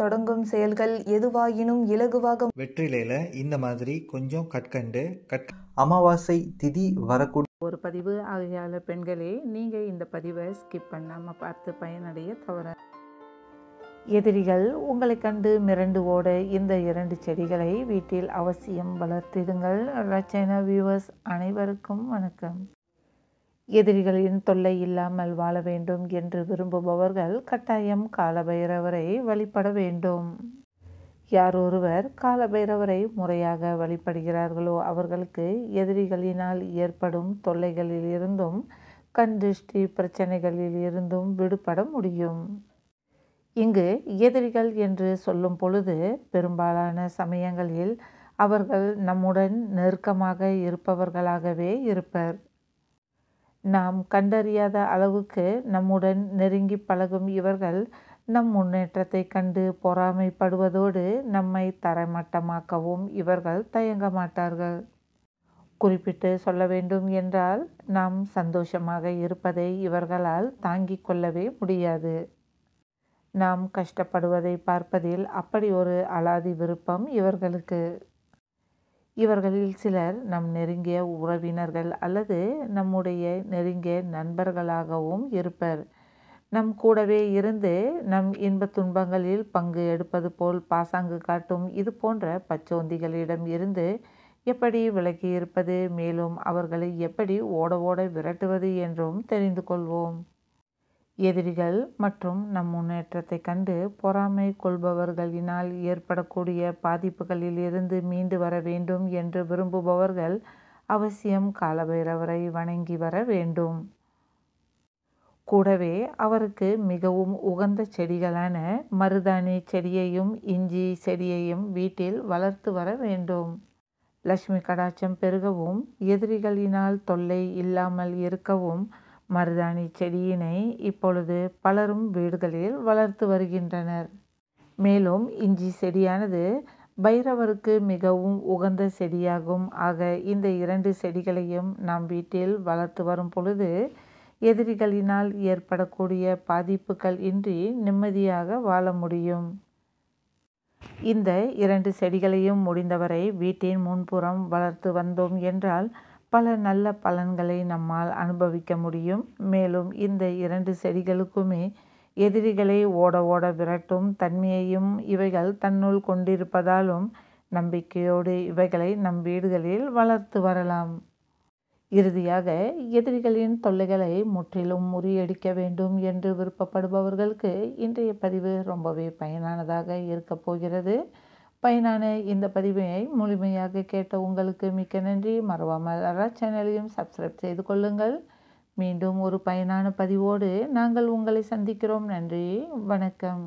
தொடங்கும் செயல்கள் எதுவாயினும் இலகுவாக வெற்றிலையில இந்த மாதிரி கொஞ்சம் கற்கண்டு கட் அமாவாசை திதி வரக்கூடிய ஒரு பதிவு ஆகையால பெண்களே நீங்க இந்த பதிவை ஸ்கிப் பண்ணாம பார்த்து பயனடைய தவற எதிரிகள் உங்களை கண்டு மிரண்டு ஓட இந்த இரண்டு செடிகளை வீட்டில் அவசியம் வளர்த்திடுங்கள் ரச்சனா வியூவர்ஸ் அனைவருக்கும் வணக்கம் எதிரிகளின் தொல்லை இல்லாமல் வாழ வேண்டும் என்று விரும்புபவர்கள் கட்டாயம் காலபைரவரை வழிபட வேண்டும் யார் ஒருவர் காலபைரவரை முறையாக வழிபடுகிறார்களோ அவர்களுக்கு எதிரிகளினால் ஏற்படும் தொல்லைகளில் இருந்தும் கண் பிரச்சனைகளில் இருந்தும் விடுபட முடியும் இங்கு எதிரிகள் என்று சொல்லும் பொழுது பெரும்பாலான சமயங்களில் அவர்கள் நம்முடன் நெருக்கமாக இருப்பவர்களாகவே இருப்பர் நாம் கண்டறியாத அளவுக்கு நம்முடன் நெருங்கி பழகும் இவர்கள் நம் முன்னேற்றத்தை கண்டு பொறாமைப்படுவதோடு நம்மை தரைமட்டமாக்கவும் இவர்கள் தயங்க மாட்டார்கள் குறிப்பிட்டு சொல்ல வேண்டும் என்றால் நாம் சந்தோஷமாக இருப்பதை இவர்களால் தாங்கிக் கொள்ளவே முடியாது நாம் கஷ்டப்படுவதை பார்ப்பதில் அப்படி ஒரு அலாதி விருப்பம் இவர்களுக்கு இவர்களில் சிலர் நம் நெருங்கிய உறவினர்கள் அல்லது நம்முடைய நெருங்கிய நண்பர்களாகவும் இருப்பர் நம் கூடவே இருந்து நம் இன்ப துன்பங்களில் பங்கு எடுப்பது போல் பாசாங்கு காட்டும் இது போன்ற பச்சோந்திகளிடம் இருந்து எப்படி விலகியிருப்பது இருப்பது மேலும் அவர்களை எப்படி ஓட ஓட விரட்டுவது என்றும் தெரிந்து கொள்வோம் எதிரிகள் மற்றும் நம் முன்னேற்றத்தை கண்டு பொறாமை கொள்பவர்களினால் ஏற்படக்கூடிய பாதிப்புகளில் இருந்து மீண்டு வர வேண்டும் என்று விரும்புபவர்கள் அவசியம் காலபைரவரை வணங்கி வர வேண்டும் கூடவே அவருக்கு மிகவும் உகந்த செடிகளான மருதாணி செடியையும் இஞ்சி செடியையும் வீட்டில் வளர்த்து வர வேண்டும் லக்ஷ்மி கடாட்சம் பெருகவும் எதிரிகளினால் தொல்லை இல்லாமல் இருக்கவும் மருதாணி செடியினை இப்பொழுது பலரும் வீடுகளில் வளர்த்து வருகின்றனர் மேலும் இஞ்சி செடியானது பைரவருக்கு மிகவும் உகந்த செடியாகும் ஆக இந்த இரண்டு செடிகளையும் நாம் வீட்டில் வளர்த்து வரும் பொழுது எதிரிகளினால் ஏற்படக்கூடிய பாதிப்புகள் இன்றி நிம்மதியாக வாழ முடியும் இந்த இரண்டு செடிகளையும் முடிந்தவரை வீட்டின் முன்புறம் வளர்த்து வந்தோம் என்றால் பல நல்ல பலன்களை நம்மால் அனுபவிக்க முடியும் மேலும் இந்த இரண்டு செடிகளுக்குமே எதிரிகளை ஓட ஓட விரட்டும் தன்மையையும் இவைகள் தன்னுள் கொண்டிருப்பதாலும் நம்பிக்கையோடு இவைகளை நம் வீடுகளில் வளர்த்து வரலாம் இறுதியாக எதிரிகளின் தொல்லைகளை முற்றிலும் முறியடிக்க வேண்டும் என்று விருப்பப்படுபவர்களுக்கு இன்றைய பதிவு ரொம்பவே பயனானதாக இருக்கப் போகிறது பயனான இந்த பதிவினை முழுமையாக கேட்ட உங்களுக்கு மிக்க நன்றி மறவாமல் அரா சேனலையும் சப்ஸ்கிரைப் செய்து கொள்ளுங்கள் மீண்டும் ஒரு பயனான பதிவோடு நாங்கள் உங்களை சந்திக்கிறோம் நன்றி வணக்கம்